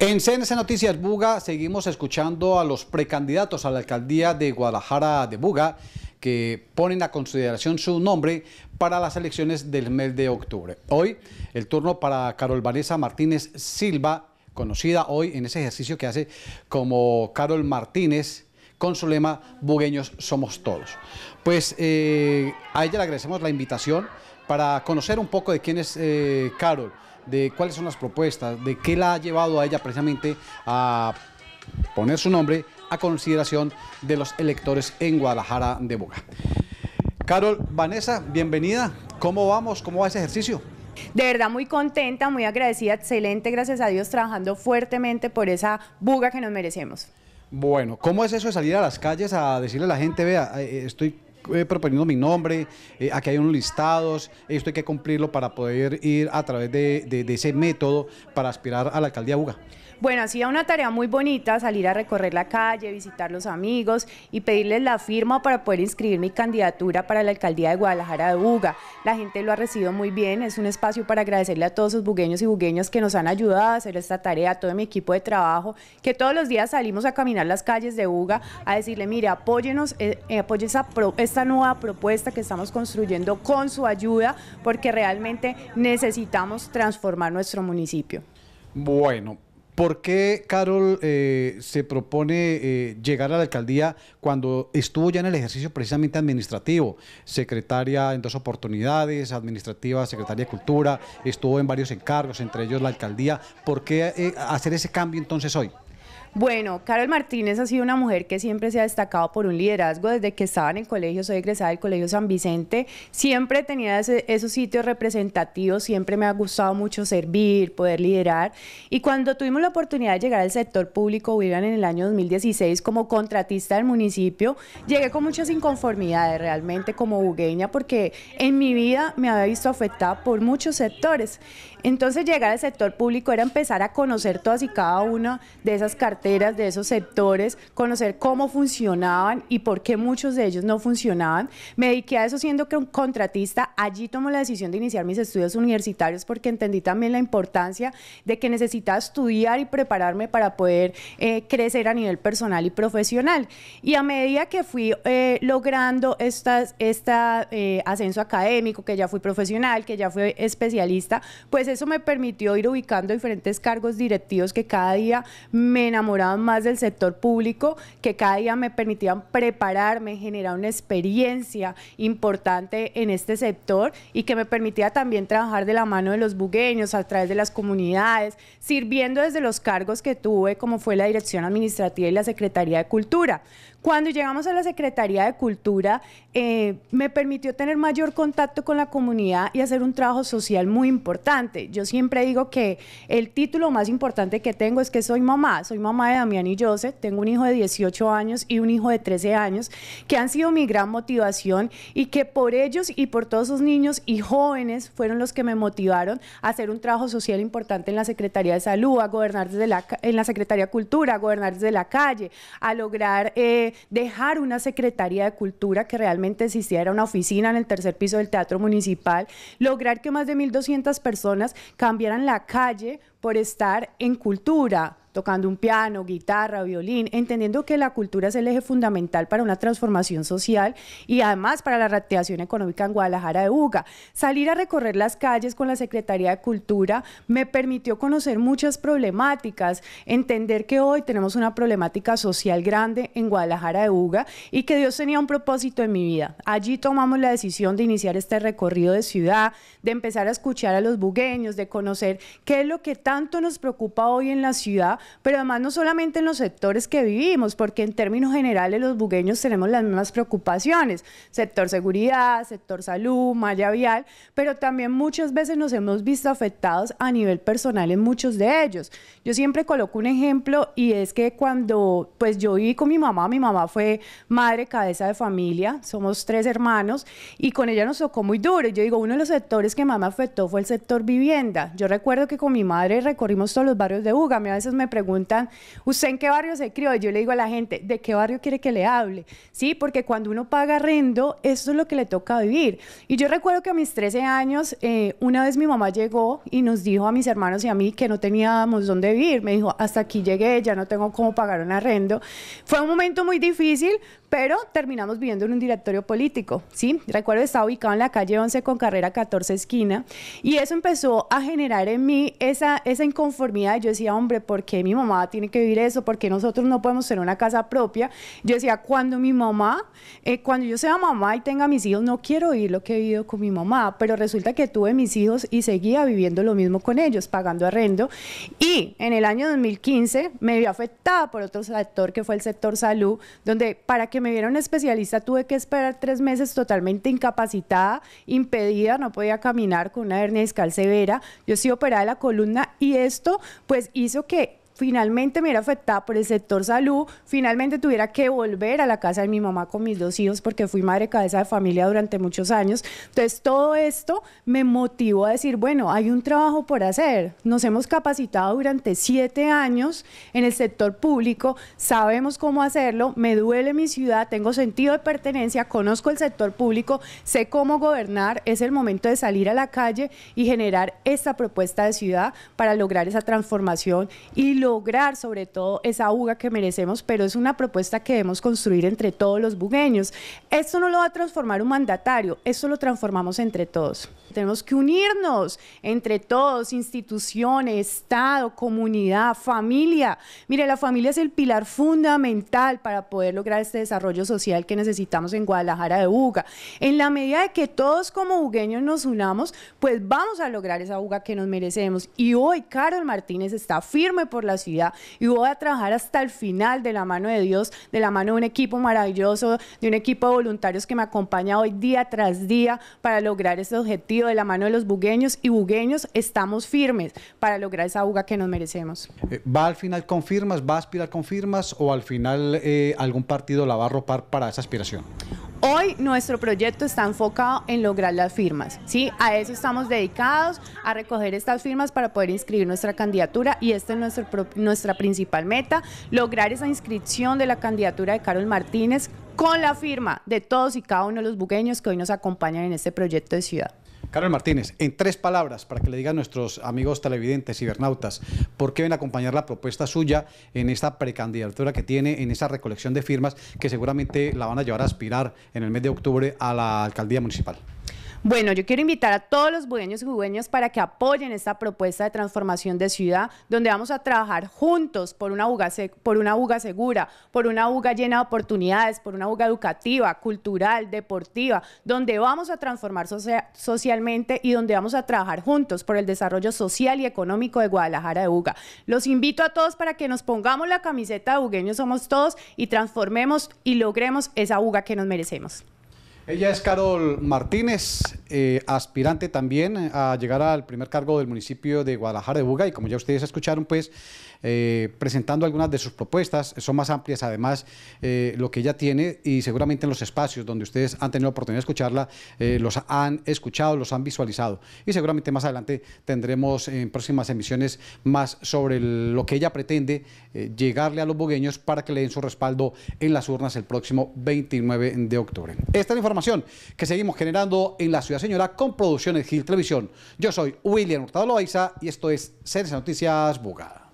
En CNC Noticias Buga seguimos escuchando a los precandidatos a la alcaldía de Guadalajara de Buga que ponen a consideración su nombre para las elecciones del mes de octubre. Hoy el turno para Carol Vanessa Martínez Silva, conocida hoy en ese ejercicio que hace como Carol Martínez con su lema Bugueños somos todos. Pues eh, a ella le agradecemos la invitación para conocer un poco de quién es eh, Carol de cuáles son las propuestas, de qué la ha llevado a ella precisamente a poner su nombre a consideración de los electores en Guadalajara de Buga. Carol, Vanessa, bienvenida. ¿Cómo vamos? ¿Cómo va ese ejercicio? De verdad muy contenta, muy agradecida, excelente, gracias a Dios, trabajando fuertemente por esa buga que nos merecemos. Bueno, ¿cómo es eso de salir a las calles a decirle a la gente, vea, eh, estoy eh, proponiendo mi nombre, eh, aquí hay unos listados, eh, esto hay que cumplirlo para poder ir a través de, ese método para aspirar a la alcaldía de UGA. Bueno, hacía una tarea muy bonita, salir a recorrer la calle, visitar los amigos y pedirles la firma para poder inscribir mi candidatura para la alcaldía de Guadalajara de Buga. La gente lo ha recibido muy bien, es un espacio para agradecerle a todos los bugueños y bugueñas que nos han ayudado a hacer esta tarea, a todo mi equipo de trabajo, que todos los días salimos a caminar las calles de Buga a decirle, mire, apóyenos, eh, esta nueva propuesta que estamos construyendo con su ayuda, porque realmente necesitamos transformar nuestro municipio. Bueno, ¿Por qué Carol eh, se propone eh, llegar a la alcaldía cuando estuvo ya en el ejercicio precisamente administrativo? Secretaria en dos oportunidades, administrativa, secretaria de Cultura, estuvo en varios encargos, entre ellos la alcaldía. ¿Por qué eh, hacer ese cambio entonces hoy? Bueno, Carol Martínez ha sido una mujer que siempre se ha destacado por un liderazgo desde que estaba en el colegio, soy egresada del Colegio San Vicente, siempre tenía esos sitios representativos, siempre me ha gustado mucho servir, poder liderar y cuando tuvimos la oportunidad de llegar al sector público, vivían en el año 2016 como contratista del municipio, llegué con muchas inconformidades realmente como bugueña porque en mi vida me había visto afectada por muchos sectores. Entonces llegar al sector público era empezar a conocer todas y cada una de esas carteras de esos sectores, conocer cómo funcionaban y por qué muchos de ellos no funcionaban. Me dediqué a eso siendo un que contratista. Allí tomó la decisión de iniciar mis estudios universitarios porque entendí también la importancia de que necesitaba estudiar y prepararme para poder eh, crecer a nivel personal y profesional. Y a medida que fui eh, logrando este esta, eh, ascenso académico, que ya fui profesional, que ya fui especialista, pues eso me permitió ir ubicando diferentes cargos directivos que cada día me enamoraron más del sector público, que cada día me permitían prepararme, generar una experiencia importante en este sector y que me permitía también trabajar de la mano de los bugueños, a través de las comunidades, sirviendo desde los cargos que tuve, como fue la Dirección Administrativa y la Secretaría de Cultura. Cuando llegamos a la Secretaría de Cultura, eh, me permitió tener mayor contacto con la comunidad y hacer un trabajo social muy importante. Yo siempre digo que el título más importante que tengo es que soy mamá, soy mamá de Damián y José, tengo un hijo de 18 años y un hijo de 13 años, que han sido mi gran motivación y que por ellos y por todos sus niños y jóvenes fueron los que me motivaron a hacer un trabajo social importante en la Secretaría de Salud, a gobernar desde la, en la Secretaría de Cultura, a gobernar desde la calle, a lograr eh, dejar una Secretaría de Cultura que realmente existiera una oficina en el tercer piso del Teatro Municipal, lograr que más de 1.200 personas cambiaran la calle por estar en cultura, tocando un piano, guitarra, violín, entendiendo que la cultura es el eje fundamental para una transformación social y además para la reactivación económica en Guadalajara de Uga. Salir a recorrer las calles con la Secretaría de Cultura me permitió conocer muchas problemáticas, entender que hoy tenemos una problemática social grande en Guadalajara de Uga y que Dios tenía un propósito en mi vida. Allí tomamos la decisión de iniciar este recorrido de ciudad, de empezar a escuchar a los bugueños, de conocer qué es lo que tanto nos preocupa hoy en la ciudad pero además no solamente en los sectores que vivimos, porque en términos generales los bugueños tenemos las mismas preocupaciones, sector seguridad, sector salud, malla vial, pero también muchas veces nos hemos visto afectados a nivel personal en muchos de ellos. Yo siempre coloco un ejemplo y es que cuando pues yo viví con mi mamá, mi mamá fue madre cabeza de familia, somos tres hermanos y con ella nos tocó muy duro. Yo digo, uno de los sectores que más me afectó fue el sector vivienda. Yo recuerdo que con mi madre recorrimos todos los barrios de Uga, a veces me preguntan, ¿usted en qué barrio se crió? Yo le digo a la gente, ¿de qué barrio quiere que le hable? Sí, porque cuando uno paga arrendo, eso es lo que le toca vivir. Y yo recuerdo que a mis 13 años, eh, una vez mi mamá llegó y nos dijo a mis hermanos y a mí que no teníamos dónde vivir. Me dijo, hasta aquí llegué, ya no tengo cómo pagar un arrendo. Fue un momento muy difícil, pero terminamos viviendo en un directorio político, ¿sí? Recuerdo estaba ubicado en la calle 11 con carrera 14 esquina y eso empezó a generar en mí esa, esa inconformidad. Yo decía, hombre, ¿por qué mi mamá tiene que vivir eso? ¿Por qué nosotros no podemos tener una casa propia? Yo decía, cuando mi mamá, eh, cuando yo sea mamá y tenga mis hijos, no quiero vivir lo que he vivido con mi mamá, pero resulta que tuve mis hijos y seguía viviendo lo mismo con ellos, pagando arrendo. Y en el año 2015 me vi afectada por otro sector que fue el sector salud, donde para que me vieron especialista tuve que esperar tres meses totalmente incapacitada, impedida, no podía caminar con una hernia discal severa. Yo sí operada la columna y esto pues hizo que finalmente me era afectada por el sector salud, finalmente tuviera que volver a la casa de mi mamá con mis dos hijos porque fui madre cabeza de familia durante muchos años. Entonces todo esto me motivó a decir, bueno, hay un trabajo por hacer. Nos hemos capacitado durante siete años en el sector público, sabemos cómo hacerlo, me duele mi ciudad, tengo sentido de pertenencia, conozco el sector público, sé cómo gobernar, es el momento de salir a la calle y generar esta propuesta de ciudad para lograr esa transformación y lo lograr sobre todo esa UGA que merecemos, pero es una propuesta que debemos construir entre todos los bugueños. Esto no lo va a transformar un mandatario, esto lo transformamos entre todos. Tenemos que unirnos entre todos, instituciones, Estado, comunidad, familia. Mire, la familia es el pilar fundamental para poder lograr este desarrollo social que necesitamos en Guadalajara de UGA En la medida de que todos como bugueños nos unamos, pues vamos a lograr esa UGA que nos merecemos. Y hoy Carol Martínez está firme por la y voy a trabajar hasta el final de la mano de Dios, de la mano de un equipo maravilloso, de un equipo de voluntarios que me acompaña hoy día tras día para lograr ese objetivo de la mano de los bugueños y bugueños estamos firmes para lograr esa buga que nos merecemos. Eh, ¿Va al final con firmas, va a aspirar con firmas o al final eh, algún partido la va a arropar para esa aspiración? Hoy nuestro proyecto está enfocado en lograr las firmas, ¿sí? A eso estamos dedicados, a recoger estas firmas para poder inscribir nuestra candidatura y esta es nuestra principal meta, lograr esa inscripción de la candidatura de Carol Martínez con la firma de todos y cada uno de los buqueños que hoy nos acompañan en este proyecto de ciudad. Carol Martínez, en tres palabras, para que le digan nuestros amigos televidentes, cibernautas, ¿por qué ven a acompañar la propuesta suya en esta precandidatura que tiene, en esa recolección de firmas que seguramente la van a llevar a aspirar en el mes de octubre a la alcaldía municipal? Bueno, yo quiero invitar a todos los bugueños y jugueños para que apoyen esta propuesta de transformación de ciudad, donde vamos a trabajar juntos por una UGA, segura, por una UGA llena de oportunidades, por una UGA educativa, cultural, deportiva, donde vamos a transformar socialmente y donde vamos a trabajar juntos por el desarrollo social y económico de Guadalajara de UGA. Los invito a todos para que nos pongamos la camiseta de Bugueños Somos Todos y transformemos y logremos esa UGA que nos merecemos. Ella es Carol Martínez, eh, aspirante también eh, a llegar al primer cargo del municipio de Guadalajara de Buga y como ya ustedes escucharon, pues eh, presentando algunas de sus propuestas, son más amplias además lo que ella tiene y seguramente en los espacios donde ustedes han tenido la oportunidad de escucharla, los han escuchado, los han visualizado y seguramente más adelante tendremos en próximas emisiones más sobre lo que ella pretende llegarle a los bogueños para que le den su respaldo en las urnas el próximo 29 de octubre. Esta es la información que seguimos generando en la ciudad Señora con Producciones Gil Televisión. Yo soy William Hurtado Loaiza y esto es Ciencia Noticias Bugada.